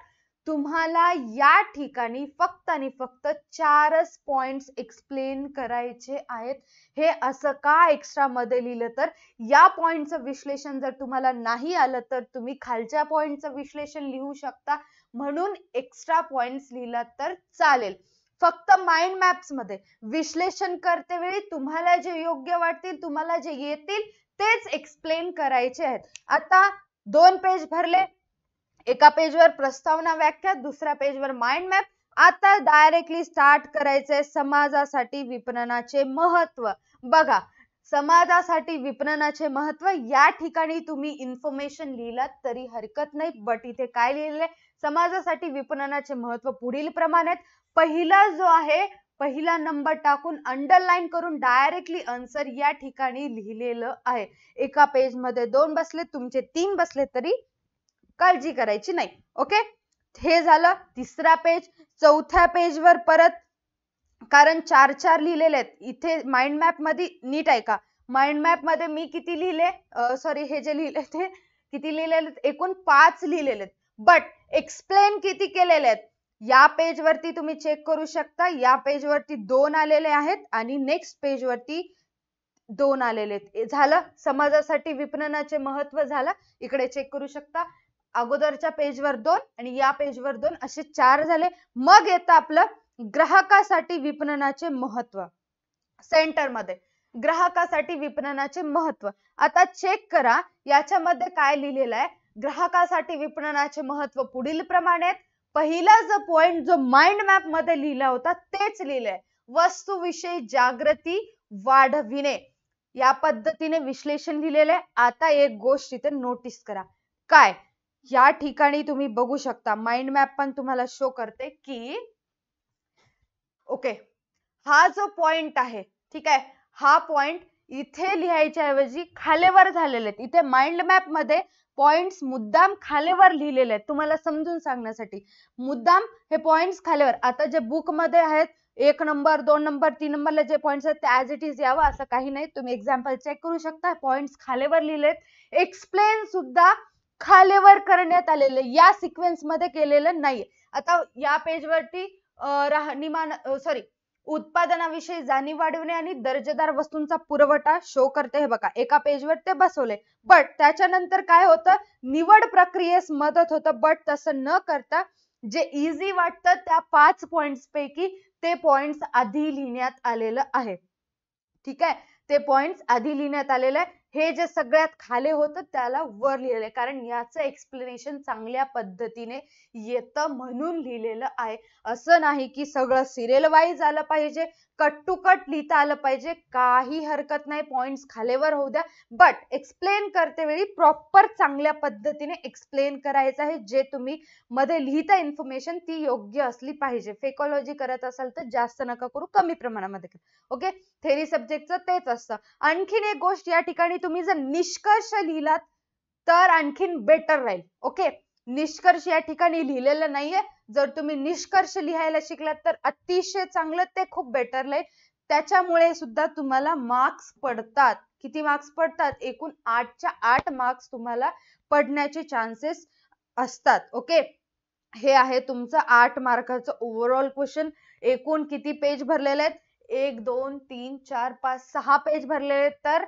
तुम्हाला या ठिकाणी फक्त आणि फक्त चारच पॉइंट्स एक्सप्लेन करायचे आहेत हे असं का एक्स्ट्रा मध्ये लिहिलं तर या पॉइंटचं विश्लेषण जर तुम्हाला नाही आलं तर तुम्ही खालच्या पॉइंटचं विश्लेषण लिहू शकता म्हणून एक्स्ट्रा पॉइंट्स लिहिला तर चालेल फक्त माइंड मॅप्स मध्ये विश्लेषण करते वेळी तुम्हाला जे योग्य वाटतील तुम्हाला जे येतील तेच एक्सप्लेन करायचे आहेत आता दोन पेज भरले एका पेजवर प्रस्तावना व्याख्या दुसऱ्या पेजवर माइंड मॅप आता डायरेक्टली स्टार्ट करायचंय समाजासाठी विपणनाचे महत्व बघा समाजासाठी विपणनाचे महत्व या ठिकाणी तुम्ही इन्फॉर्मेशन लिहिलात तरी हरकत नाही बट इथे काय लिहिलंय समाजासाठी विपणनाचे महत्व पुढील प्रमाणे पहिला जो आहे पहिला नंबर टाकून अंडरलाईन करून डायरेक्टली आन्सर या ठिकाणी लिहिलेलं आहे एका पेज मध्ये दोन बसले तुमचे तीन बसले तरी काळजी करायची नाही ओके हे झालं तिसरा पेज चौथ्या पेजवर परत कारण चार चार लिहिलेले आहेत इथे माइंड मॅप मध्ये नीट ऐका माइंड मॅप मध्ये मी किती लिहिले सॉरी हे जे लिहिले ते किती लिहिलेले एकूण पाच लिहिलेले आहेत बट एक्सप्लेन किती केलेले आहेत या पेजवरती तुम्ही चेक करू शकता या पेजवरती दोन आलेले आहेत आणि नेक्स्ट पेज वरती दोन आलेले आहेत झालं समाजासाठी विपणनाचे महत्व झालं इकडे चेक करू शकता अगोदरच्या पेजवर दोन आणि या पेजवर दोन असे चार झाले मग येतं आपलं ग्राहकासाठी विपणनाचे महत्व मध्ये ग्राहकासाठी विपणनाचे महत्व आता चेक करा याच्यामध्ये काय लिहिलेलं आहे ग्राहकासाठी विपणनाचे महत्व पुढील प्रमाणे पहिला जो पॉइंट जो माइंड मॅप मध्ये लिहिला होता तेच लिहिलंय वस्तूविषयी जागृती वाढविणे या पद्धतीने विश्लेषण लिहिलेलं आहे आता एक गोष्ट इथे नोटीस करा काय या ठिकाणी तुम्ही बघू शकता माइंड मॅप पण तुम्हाला शो करते की ओके हा जो पॉइंट आहे ठीक आहे हा पॉइंट इथे लिहायच्या ऐवजी खालेवर झालेले आहेत इथे माइंड मॅप मध्ये पॉइंट्स मुद्दाम खालेवर लिहिलेले आहेत तुम्हाला समजून सांगण्यासाठी मुद्दाम हे पॉइंट्स खालेवर आता जे बुक मध्ये आहेत एक नंबर दोन नंबर तीन नंबरला जे पॉइंट्स आहेत ते ॲज इट इज यावं असं काही नाही तुम्ही एक्झाम्पल चेक करू शकता पॉइंट्स खालेवर लिहिलेत एक्सप्लेन सुद्धा खालेवर करण्यात आलेलं या सिक्वेन्स मध्ये केलेलं नाहीये आता या पेजवरती राहणीमान सॉरी उत्पादनाविषयी जाणीव वाढवणे आणि दर्जेदार वस्तूंचा पुरवठा शो करते हे बघा एका पेजवर ते बसवले बट त्याच्यानंतर काय होतं निवड प्रक्रियेस मदत होतं बट तसं न करता जे इझी वाटतं त्या पाच पॉइंट्स पैकी ते पॉइंट्स आधी लिहिण्यात आलेलं आहे ठीक आहे ते पॉइंट्स आधी लिहिण्यात आलेलं आहे हे जे सगळ्यात खाले होतं त्याला वर लिहिलेलं आहे कारण याचं एक्सप्लेनेशन चांगल्या पद्धतीने येतं म्हणून लिहिलेलं आहे. असं नाही की सगळं serial वाईज आलं पाहिजे. कट to cut लिहिता आलं पाहिजे. काही हरकत नाही points खालीवर होऊ द्या but explain वेळी प्रॉपर चांगल्या पद्धतीने एक्सप्लेन करायचं आहे. जे तुम्ही मध्ये लिहिता इन्फॉर्मेशन ती योग्य असली पाहिजे. fakeology करत असाल तर जास्त नका करू कमी प्रमाणामध्ये करा. थेरी सब्जेक्टचं तेच असतं. आणखीन एक गोष्ट या ठिकाणी तुम्ही जर निष्कर्ष लिहिलात तर आणखीन बेटर राहील ओके निष्कर्ष या ठिकाणी लिहिलेलं नाहीये जर तुम्ही निष्कर्ष लिहायला शिकलात तर अतिशय चांगलं ते खूप बेटर राहील त्याच्यामुळे सुद्धा तुम्हाला मार्क्स पडतात किती मार्क्स पडतात एकूण आठच्या आठ मार्क्स तुम्हाला पडण्याचे चान्सेस असतात ओके हे आहे तुमचं आठ मार्काचं ओव्हरऑल क्वेश्चन एकूण किती पेज भरलेले आहेत एक दोन तीन चार पाच सहा पेज भरलेले आहेत तर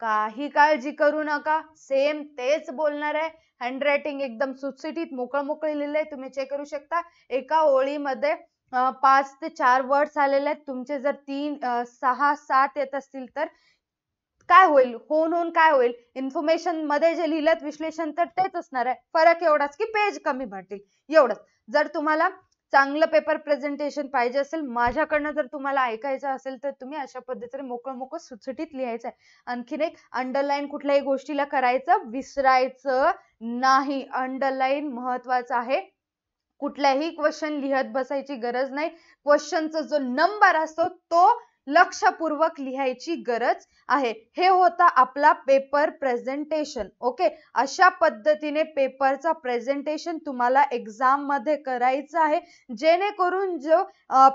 काही काळजी करू नका सेम तेच बोलणार आहे हँडरायटिंग एकदम सुटसुटीत मोकळ मोकळी लिहिलंय तुम्ही चेक करू शकता एका ओळीमध्ये पाच ते चार वर्ड्स आलेले आहेत तुमचे जर तीन सहा सात येत असतील तर काय होईल होऊन होऊन काय होईल इन्फॉर्मेशन मध्ये जे लिहिलं विश्लेषण तर तेच असणार आहे फरक एवढाच की पेज कमी भरतील एवढंच जर तुम्हाला चांगलं पेपर प्रेझेंटेशन पाहिजे असेल माझ्याकडनं जर तुम्हाला ऐकायचं असेल तर तुम्ही अशा पद्धतीने मोकळं मोकळं सुटसुटीत लिहायचं आहे आणखीन एक अंडरलाईन कुठल्याही गोष्टीला करायचं विसरायचं नाही अंडरलाईन महत्वाचं आहे कुठल्याही क्वेश्चन लिहत बसायची गरज नाही क्वेश्चनचा जो नंबर असतो तो लक्षपूर्वक लिहायची गरज आहे. हे होता आपला पेपर प्रेझेंटेशन ओके अशा पद्धतीने पेपरचा प्रेझेंटेशन तुम्हाला एक्झाम मध्ये करायचं आहे. जेणेकरून जो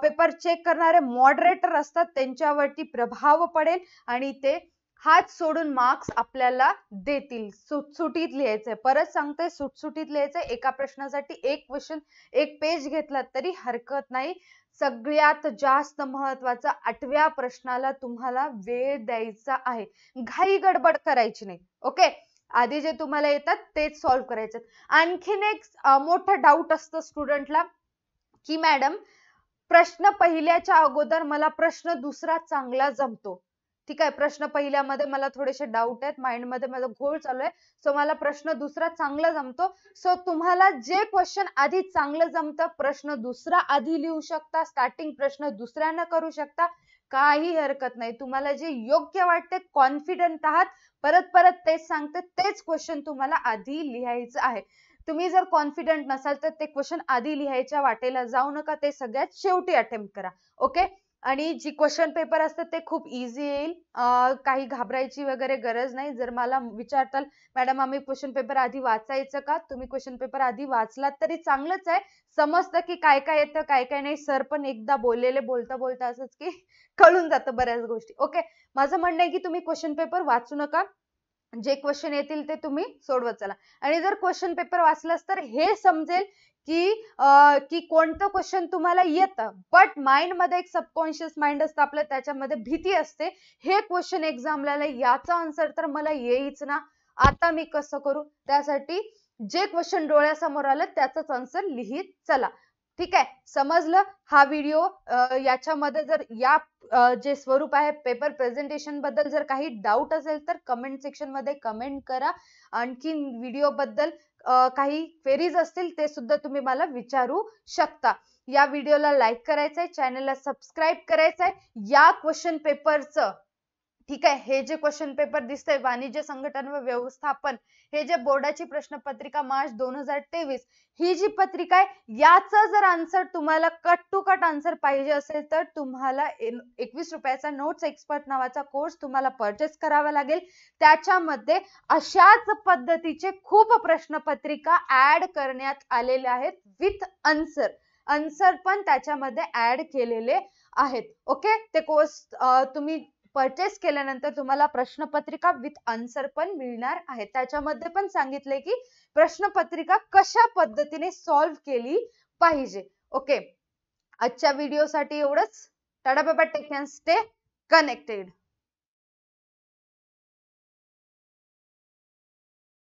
पेपर चेक करणारे मॉडरेटर असतात त्यांच्यावरती प्रभाव पडेल आणि ते हात सोडून मार्क्स आपल्याला देतील. सुटसुटीत लिहायचंय. परत सांगते सुटसुटीत लिहायचंय. एका प्रश्नासाठी एक क्वेश्चन एक पेज घेतला तरी हरकत नाही. सगळ्यात जास्त महत्वाचं आठव्या प्रश्नाला तुम्हाला वेळ द्यायचा आहे. घाई गडबड करायची नाही. ओके आधी जे तुम्हाला येतात तेच solve करायचे. आणखीन एक मोठा डाऊट असतो स्टुडंटला की मॅडम प्रश्न पहिल्याच्या अगोदर मला प्रश्न दुसरा चांगला जमतो. ठीक आहे प्रश्न पहिल्यामध्ये मला थोडेसे डाऊट आहेत माइंड मध्ये माझा घोळ चालू आहे सो मला प्रश्न दुसरा चांगला जमतो सो तुम्हाला जे क्वेश्चन आधी चांगलं जमतं प्रश्न दुसरा आधी लिहू शकता स्टार्टिंग प्रश्न दुसऱ्यानं करू शकता काही हरकत नाही तुम्हाला जे योग्य वाटते कॉन्फिडंट आहात परत परत तेच सांगते तेच क्वेश्चन तुम्हाला आधी लिहायचं आहे तुम्ही जर कॉन्फिडंट नसाल तर ते क्वेश्चन आधी लिहायच्या वाटेला जाऊ नका ते सगळ्यात शेवटी अटेम्प्ट करा ओके आणि जी क्वेश्चन पेपर असतात ते खूप इझी येईल काही घाबरायची वगैरे गरज नाही जर मला विचारताल मॅडम आम्ही क्वेश्चन पेपर आधी वाचायचं का तुम्ही क्वेश्चन पेपर आधी वाचलात तरी चांगलंच आहे समजतं की काय काय येतं काय काय नाही सर पण एकदा बोललेले बोलता बोलता असंच की कळून जातं बऱ्याच गोष्टी ओके माझं म्हणणं आहे की तुम्ही क्वेश्चन पेपर वाचू नका जे क्वेश्चन येतील ते तुम्ही सोडवत चला आणि जर क्वेश्चन पेपर वाचलास तर हे समजेल की की कोणतं क्वेश्चन तुम्हाला येतं बट माइंडमध्ये एक सबकॉन्शियस माइंड असतं आपलं त्याच्यामध्ये भीती असते हे क्वेश्चन एक्झामला याचा आन्सर तर मला येईच ना आता मी कसं करू त्यासाठी जे क्वेश्चन डोळ्यासमोर आलं त्याचाच आन्सर लिहित चला ठीक आहे समजलं हा व्हिडिओ याच्यामध्ये जर या जे स्वरूप आहे पेपर प्रेझेंटेशन बद्दल जर काही डाऊट असेल तर कमेंट सेक्शन मध्ये कमेंट करा आणखीन व्हिडिओ बद्दल काही क्वेरीज असतील ते सुद्धा तुम्ही मला विचारू शकता या व्हिडिओला लाईक करायचंय चॅनलला सबस्क्राईब करायचंय या क्वेश्चन पेपरचं ठीक आहे हे जे क्वेश्चन पेपर दिसतंय वाणिज्य संघटन व व्यवस्थापन हे जे बोर्डाची प्रश्नपत्रिका मार्च दोन हजार तेवीस ही जी पत्रिका आहे याचा जर आन्सर तुम्हाला कट टू कट आन्सर पाहिजे असेल तर तुम्हाला एकवीस रुपयाचा नोट्स एक्सपर्ट नावाचा कोर्स तुम्हाला परचेस करावा लागेल त्याच्यामध्ये अशाच पद्धतीचे खूप प्रश्नपत्रिका ऍड करण्यात आलेल्या आहेत विथ आन्सर आन्सर पण त्याच्यामध्ये ऍड केलेले आहेत ओके ते कोर्स तुम्ही परचेस केल्यानंतर तुम्हाला प्रश्नपत्रिका विथ आन्सर पण मिळणार आहे त्याच्यामध्ये पण सांगितले की प्रश्नपत्रिका कशा पद्धतीने सॉल्व्ह केली पाहिजे ओके आजच्या व्हिडिओसाठी एवढंच टाटा बाबा टेक स्टे कनेक्टेड